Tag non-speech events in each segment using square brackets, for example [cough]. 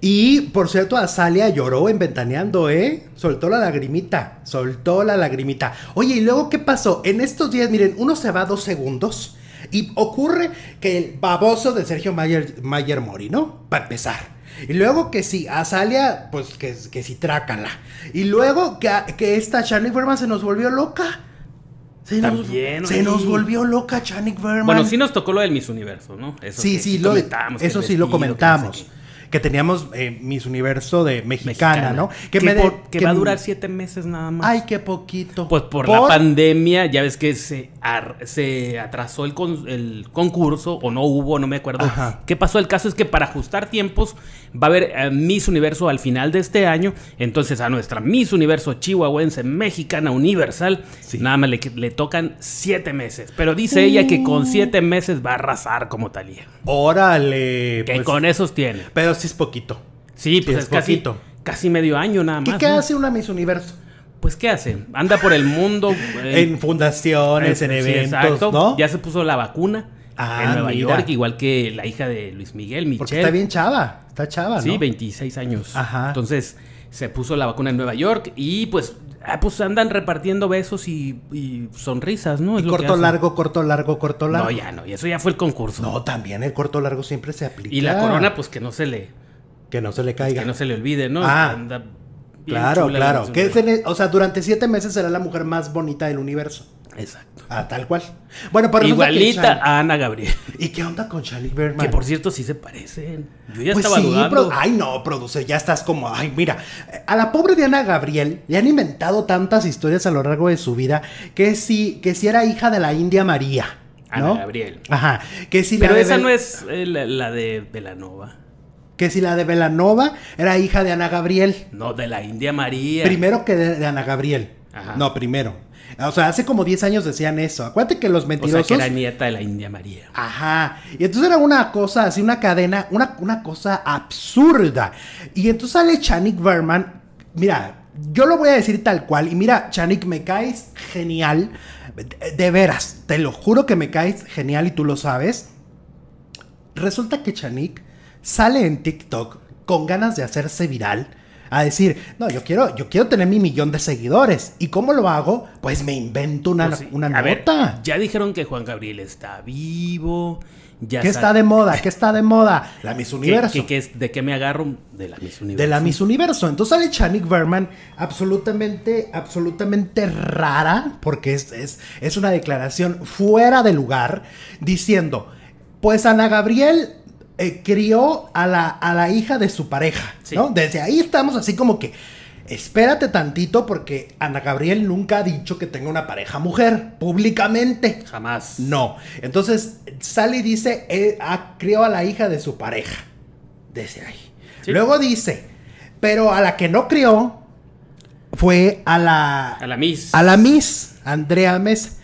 Y por cierto, Azalia lloró en Ventaneando, ¿eh? Soltó la lagrimita, soltó la lagrimita. Oye, ¿y luego qué pasó? En estos días, miren, uno se va dos segundos y ocurre que el baboso de Sergio Mayer, Mayer Mori, ¿no? Para empezar. Y luego que si sí, Azalia, pues que, que si sí, Y luego que, que esta Charlie Verma se nos volvió loca. Se, nos, se nos, volvió loca Channing Verma. Bueno, sí nos tocó lo del Miss Universo, ¿no? Eso sí, sí, lo, eso sí lo comentamos que teníamos eh, Miss Universo de mexicana, ¿no? Que, que, va a durar siete meses nada más. Ay, qué poquito. Pues por, la pandemia, ya ves que se, se atrasó el, con, el, concurso o no hubo, no me acuerdo. ¿Qué pasó? El caso es que para ajustar tiempos va a haber eh, Miss Universo al final de este año. Entonces a nuestra Miss Universo chihuahuense mexicana universal, nada más le, le, tocan siete meses. Pero dice ella que con mm. siete meses va a arrasar como Talía. Órale. Que pues. con esos tiene. Pero es poquito. Sí, pues es, casi, poquito. casi medio año nada más. ¿Y qué hace una Miss Universo? Pues, ¿qué hace? Anda por el mundo. Eh, en fundaciones, en eventos, Ya se puso la vacuna. Ah, en Nueva York, igual que la hija de Luis Miguel, Michelle. Porque está bien chava, está chava, ¿no? Sí, 26 años. Ajá. Entonces, se puso la vacuna en Nueva York y pues, ah, pues andan repartiendo besos y, sonrisas, ¿no? y corto largo, corto largo, corto largo. No, ya no, y eso ya fue el concurso. No, también el corto largo siempre se aplica. Y la corona, pues que no se le... Que no se le pues, caiga. Que no se le olvide, ¿no? Ah. claro, claro. Que o sea, durante siete meses será la mujer más bonita del universo. Exacto. Ah, tal cual. Bueno, pero pues Igualita a Ana Gabriel. ¿Y qué onda con Charlie Berman? Que por cierto, sí se parecen. Yo ya pues estaba Ay, no, produce, ya estás como, ay, mira. A la pobre de Ana Gabriel le han inventado tantas historias a lo largo de su vida que sí, que si era hija de la India María. Ana Gabriel. Ajá. Que si Pero esa no es eh, la, de Velanova. Que si la de Velanova era hija de Ana Gabriel. No, de la India María. Primero que de, de Ana Gabriel. Ajá. No, primero. O sea, hace como 10 años decían eso. Acuérdate que los mentirosos. O sea, que era nieta de la India María. Ajá. Y entonces era una cosa así, una cadena, una, una cosa absurda. Y entonces sale Chanik Berman. Mira, yo lo voy a decir tal cual. Y mira, Chanik, me caes genial. De, veras, te lo juro que me caes genial y tú lo sabes. Resulta que Chanik sale en TikTok con ganas de hacerse viral a decir, no, yo quiero, yo quiero tener mi millón de seguidores. ¿Y cómo lo hago? Pues me invento una, pues una nota. ya dijeron que Juan Gabriel está vivo. Ya ¿Qué está de moda? que está de moda? La Miss [laughs] Universo. de qué me agarro? De la Miss Universo. De la Miss Universo. Entonces sale Chanik Berman absolutamente, absolutamente rara, porque es, es, es una declaración fuera de lugar, diciendo, pues Ana Gabriel eh, crió a la, a la hija de su pareja, Desde ahí estamos así como que, espérate tantito porque Ana Gabriel nunca ha dicho que tenga una pareja mujer públicamente. Jamás. No. Entonces, Sally dice, eh, crió a la hija de su pareja. Desde ahí. Luego dice, pero a la que no crió fue a la... A la Miss. A la Miss, Andrea Mesa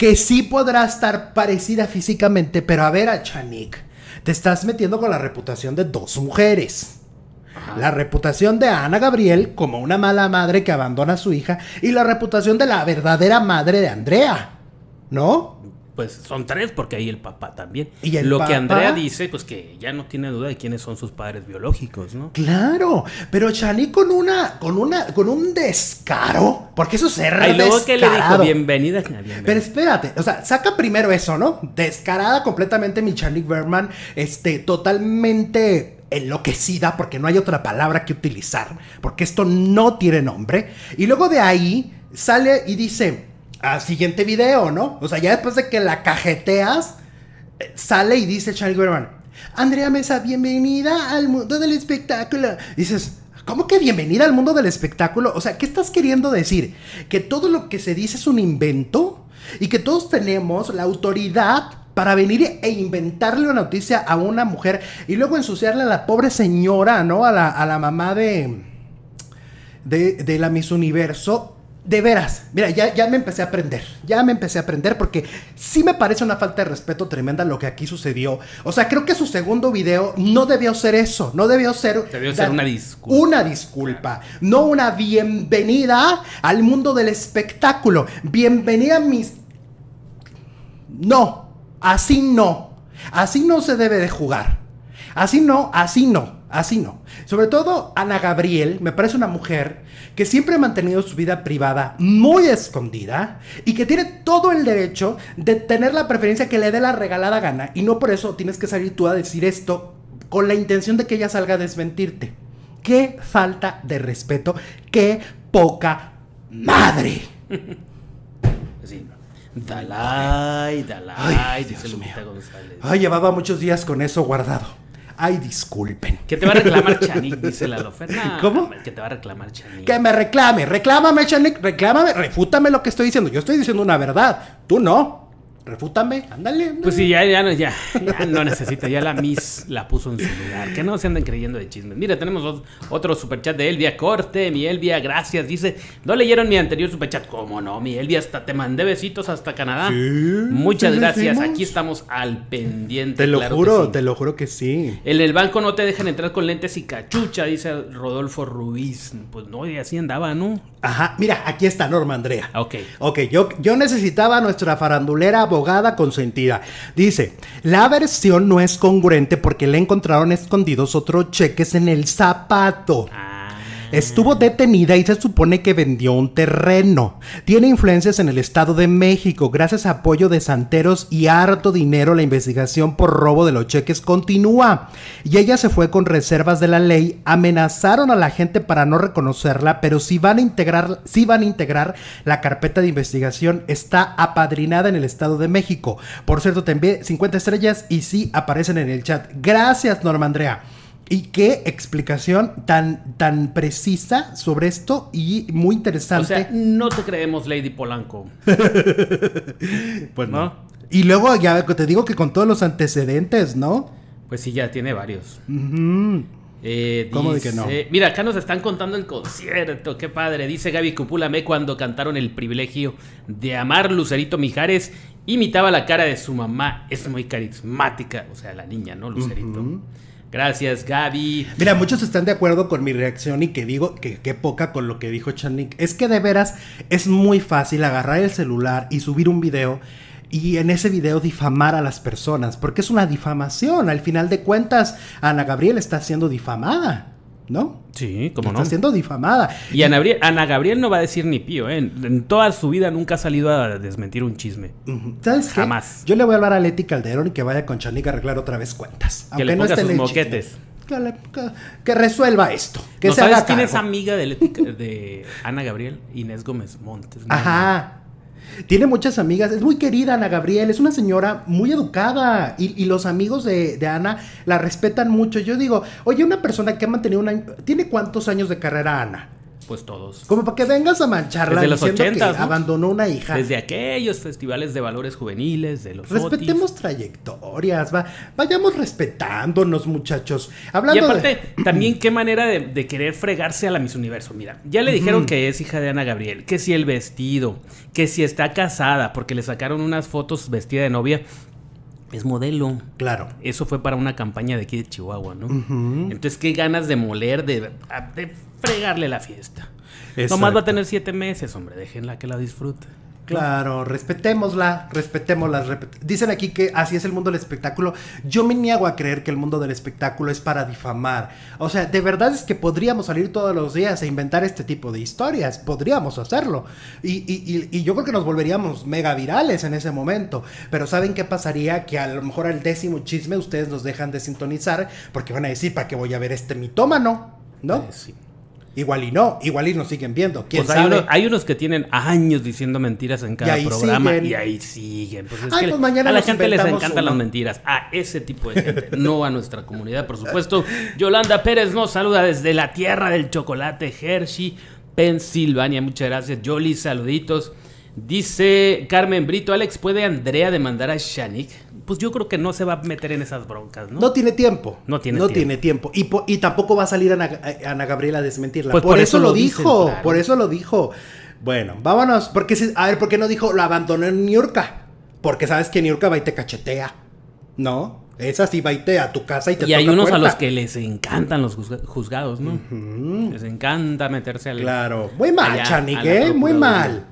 que sí podrá estar parecida físicamente, pero a ver a Chanik, te estás metiendo con la reputación de dos mujeres. La reputación de Ana Gabriel como una mala madre que abandona a su hija y la reputación de la verdadera madre de Andrea, ¿no? pues son tres porque ahí el papá también. Y el lo que Andrea dice, pues que ya no tiene duda de quiénes son sus padres biológicos, ¿no? Claro, pero Chani con una, con una, con un descaro, porque eso se Y luego que le dijo bienvenida, Pero espérate, o sea, saca primero eso, ¿no? Descarada completamente mi Chani Berman, este, totalmente enloquecida, porque no hay otra palabra que utilizar, porque esto no tiene nombre. Y luego de ahí sale y dice, al siguiente video, ¿no? O sea, ya después de que la cajeteas, eh, sale y dice Charlie Berman, Andrea Mesa, bienvenida al mundo del espectáculo. dices, ¿cómo que bienvenida al mundo del espectáculo? O sea, ¿qué estás queriendo decir? ¿Que todo lo que se dice es un invento? ¿Y que todos tenemos la autoridad para venir e inventarle una noticia a una mujer y luego ensuciarle a la pobre señora, ¿no? A la, a la mamá de, de, de la Miss Universo de veras, mira, ya, ya me empecé a aprender, ya me empecé a aprender porque sí me parece una falta de respeto tremenda lo que aquí sucedió. O sea, creo que su segundo video no debió ser eso, no debió ser... ser una disculpa. Una disculpa, no una bienvenida al mundo del espectáculo. Bienvenida a mis... No, así no, así no se debe de jugar. Así no, así no. Así no. Sobre todo Ana Gabriel me parece una mujer que siempre ha mantenido su vida privada muy escondida y que tiene todo el derecho de tener la preferencia que le dé la regalada gana y no por eso tienes que salir tú a decir esto con la intención de que ella salga a desmentirte. Qué falta de respeto, qué poca madre. Dalai, Dalai, Ay, Dios mío. Ha llevaba muchos días con eso guardado. Ay, disculpen. ¿Qué te va a reclamar [laughs] Chanik, dice Lalofer ¿Cómo? Que te va a reclamar Chanik. Que me reclame, reclámame, Chanik, reclámame, refútame lo que estoy diciendo. Yo estoy diciendo una verdad, tú no refútame, ándale. Pues sí, ya, ya, ya no necesita, ya la Miss la puso en su lugar. Que no se anden creyendo de chismes. Mira, tenemos otro superchat de Elvia Corte. Mi Elvia, gracias. Dice, ¿no leyeron mi anterior superchat? ¿Cómo no? Mi Elvia, hasta te mandé besitos hasta Canadá. Sí, Muchas gracias. Aquí estamos al pendiente. Te lo juro, te lo juro que sí. En el banco no te dejan entrar con lentes y cachucha, dice Rodolfo Ruiz. Pues no, y así andaba, ¿no? Ajá, mira, aquí está Norma Andrea. Ah, ok. Ok, yo, yo necesitaba nuestra farandulera abogada consentida. Dice, la versión no es congruente porque le encontraron escondidos otros cheques en el zapato. Ah, Estuvo detenida y se supone que vendió un terreno. Tiene influencias en el Estado de México. Gracias a apoyo de santeros y harto dinero, la investigación por robo de los cheques continúa. Y ella se fue con reservas de la ley. Amenazaron a la gente para no reconocerla, pero si van a integrar, si van a integrar la carpeta de investigación, está apadrinada en el Estado de México. Por cierto, te envié 50 estrellas y sí aparecen en el chat. Gracias, Norma Andrea. Y qué explicación tan, tan precisa sobre esto y muy interesante. O sea, no te creemos, Lady Polanco. [laughs] pues no. Y luego ya te digo que con todos los antecedentes, ¿no? Pues sí, ya tiene varios. Eh, ¿Cómo de que no? Mira, acá nos están contando el concierto, qué padre. Dice Gaby Cupulame cuando cantaron El privilegio de amar Lucerito Mijares, imitaba la cara de su mamá. Es muy carismática, o sea, la niña, ¿no? Lucerito. Gracias, Gaby. Mira, muchos están de acuerdo con mi reacción y que digo que qué poca con lo que dijo Chanik. Es que de veras es muy fácil agarrar el celular y subir un video y en ese video difamar a las personas, porque es una difamación. Al final de cuentas, Ana Gabriel está siendo difamada. ¿No? Sí, como no. Está siendo difamada. Y Ana Gabriel, no va a decir ni pío, ¿eh? En toda su vida nunca ha salido a desmentir un chisme. ¿Sabes Jamás. Yo le voy a hablar a Leti Calderón y que vaya con Chanica a arreglar otra vez cuentas. Que aunque le no esté sus moquetes. Que, resuelva esto. Que ¿No se quién es amiga de, de Ana Gabriel? Inés Gómez Montes. Ajá. Tiene muchas amigas, es muy querida Ana Gabriel, es una señora muy educada y, los amigos de, de, Ana la respetan mucho. Yo digo, oye, una persona que ha mantenido un año, ¿tiene cuántos años de carrera Ana? pues todos. Como para que vengas a mancharla Desde los 80, que abandonó una hija. Desde aquellos festivales de valores juveniles, de los Respetemos trayectorias, va. Vayamos respetándonos, muchachos. Hablando y aparte, [clears throat] también qué manera de, querer fregarse a la Miss Universo. Mira, ya le dijeron que es hija de Ana Gabriel, que si el vestido, que si está casada, porque le sacaron unas fotos vestida de novia es modelo. Claro. Eso fue para una campaña de aquí de Chihuahua, ¿no? Entonces, qué ganas de moler, de, fregarle la fiesta. Tomás va a tener siete meses, hombre, déjenla que la disfrute. Claro, respetémosla, respetémosla. Dicen aquí que así es el mundo del espectáculo. Yo me niego a creer que el mundo del espectáculo es para difamar. O sea, de verdad es que podríamos salir todos los días e inventar este tipo de historias. Podríamos hacerlo. Y, y, y, yo creo que nos volveríamos mega virales en ese momento. Pero ¿saben qué pasaría? Que a lo mejor al décimo chisme ustedes nos dejan de sintonizar porque van a decir, ¿para qué voy a ver este mitómano? ¿No? Eh, sí. Igual y no, igual y nos siguen viendo. hay, Unos, que tienen años diciendo mentiras en cada programa y ahí siguen. Pues, pues mañana a la gente les encantan las mentiras. A ese tipo de gente, [laughs] no a nuestra comunidad, por supuesto. Yolanda Pérez nos saluda desde la tierra del chocolate Hershey, Pensilvania. Muchas gracias, jolie Saluditos. Dice Carmen Brito, Alex, ¿puede Andrea demandar a Shanik? Pues yo creo que no se va a meter en esas broncas, ¿no? No tiene tiempo. No tiene no Tiene tiempo. Y, y, tampoco va a salir Ana, eh, Ana Gabriela a desmentirla. Pues por, eso, lo dijo, por eso lo dijo. Bueno, vámonos. Porque, a ver, ¿por qué no dijo lo abandonó en Niurka? Porque sabes que Niurka va y te cachetea, ¿no? Esa sí va y te a tu casa y te Y hay unos a los que les encantan los juzgados, ¿no? Les encanta meterse al. Claro. Muy mal, Shanik, ¿eh? Muy mal.